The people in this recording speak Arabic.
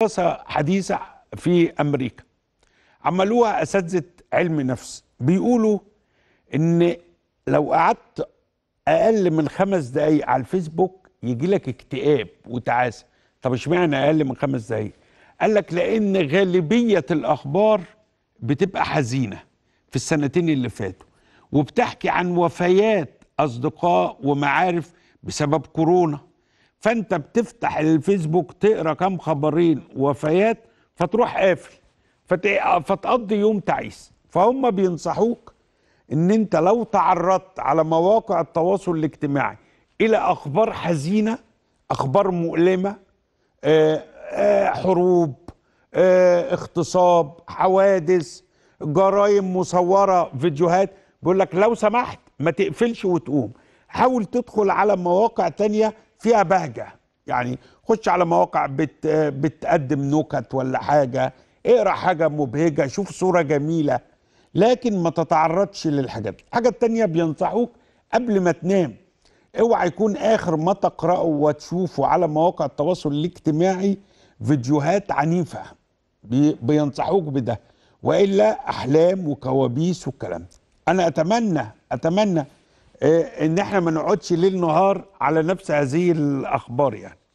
دراسة حديثة في أمريكا عملوها أساتذة علم نفس بيقولوا إن لو قعدت أقل من خمس دقايق على الفيسبوك يجي لك اكتئاب وتعاسة طب اشمعنى أقل من خمس دقايق قال لك لأن غالبية الأخبار بتبقى حزينة في السنتين اللي فاتوا وبتحكي عن وفيات أصدقاء ومعارف بسبب كورونا فانت بتفتح الفيسبوك تقرا كام خبرين وفيات فتروح قافل فتقضي يوم تعيس فهم بينصحوك ان انت لو تعرضت على مواقع التواصل الاجتماعي الى اخبار حزينه اخبار مؤلمه آآ آه، آآ آه، حروب آآ آه، اغتصاب حوادث جرائم مصوره فيديوهات بيقول لك لو سمحت ما تقفلش وتقوم حاول تدخل على مواقع تانية فيها بهجه يعني خش على مواقع بت بتقدم نكت ولا حاجه اقرا حاجه مبهجه شوف صوره جميله لكن ما تتعرضش للحاجات الحاجه التانيه بينصحوك قبل ما تنام اوعى يكون اخر ما تقراه وتشوفه على مواقع التواصل الاجتماعي فيديوهات عنيفه بينصحوك بده والا احلام وكوابيس والكلام انا اتمنى اتمنى إيه، ان احنا ما نقعدش ليل نهار على نفس هذه الاخبار يعني